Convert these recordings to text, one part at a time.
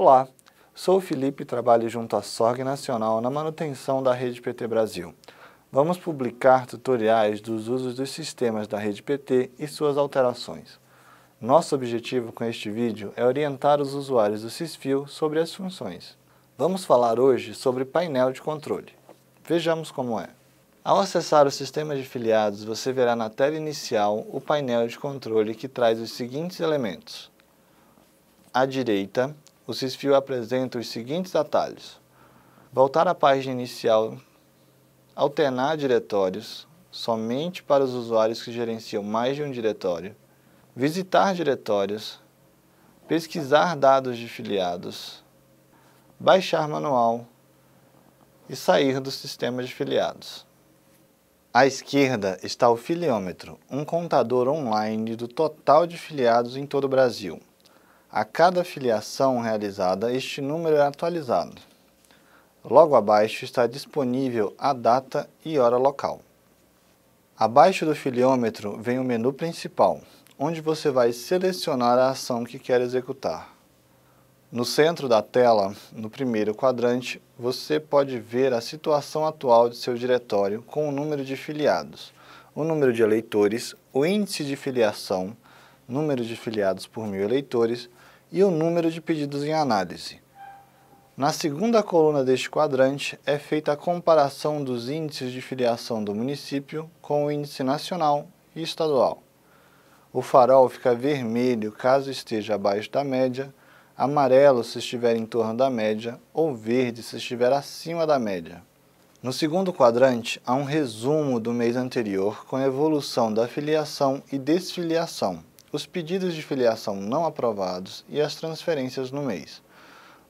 Olá, sou o Felipe e trabalho junto à Sorg Nacional na manutenção da rede PT Brasil. Vamos publicar tutoriais dos usos dos sistemas da rede PT e suas alterações. Nosso objetivo com este vídeo é orientar os usuários do Sysfio sobre as funções. Vamos falar hoje sobre painel de controle. Vejamos como é. Ao acessar o sistema de filiados, você verá na tela inicial o painel de controle que traz os seguintes elementos. À direita, o Cisfio apresenta os seguintes atalhos. Voltar à página inicial, alternar diretórios somente para os usuários que gerenciam mais de um diretório, visitar diretórios, pesquisar dados de filiados, baixar manual e sair do sistema de filiados. À esquerda está o filiômetro, um contador online do total de filiados em todo o Brasil. A cada filiação realizada, este número é atualizado. Logo abaixo está disponível a data e hora local. Abaixo do filiômetro vem o menu principal, onde você vai selecionar a ação que quer executar. No centro da tela, no primeiro quadrante, você pode ver a situação atual de seu diretório com o número de filiados, o número de eleitores, o índice de filiação, número de filiados por mil eleitores e o número de pedidos em análise. Na segunda coluna deste quadrante é feita a comparação dos índices de filiação do município com o índice nacional e estadual. O farol fica vermelho caso esteja abaixo da média, amarelo se estiver em torno da média ou verde se estiver acima da média. No segundo quadrante, há um resumo do mês anterior com a evolução da filiação e desfiliação os pedidos de filiação não aprovados e as transferências no mês.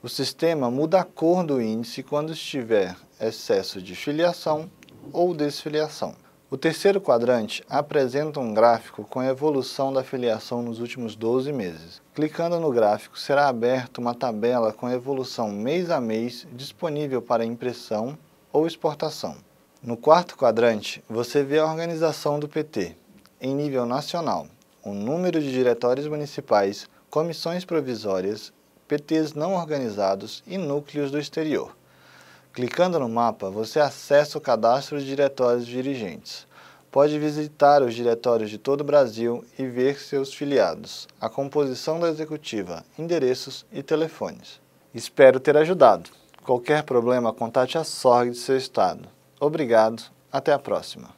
O sistema muda a cor do índice quando estiver excesso de filiação ou desfiliação. O terceiro quadrante apresenta um gráfico com a evolução da filiação nos últimos 12 meses. Clicando no gráfico, será aberta uma tabela com a evolução mês a mês disponível para impressão ou exportação. No quarto quadrante, você vê a organização do PT, em nível nacional, o número de diretórios municipais, comissões provisórias, PTs não organizados e núcleos do exterior. Clicando no mapa, você acessa o cadastro de diretórios dirigentes. Pode visitar os diretórios de todo o Brasil e ver seus filiados, a composição da executiva, endereços e telefones. Espero ter ajudado. Qualquer problema, contate a SORG de seu estado. Obrigado, até a próxima.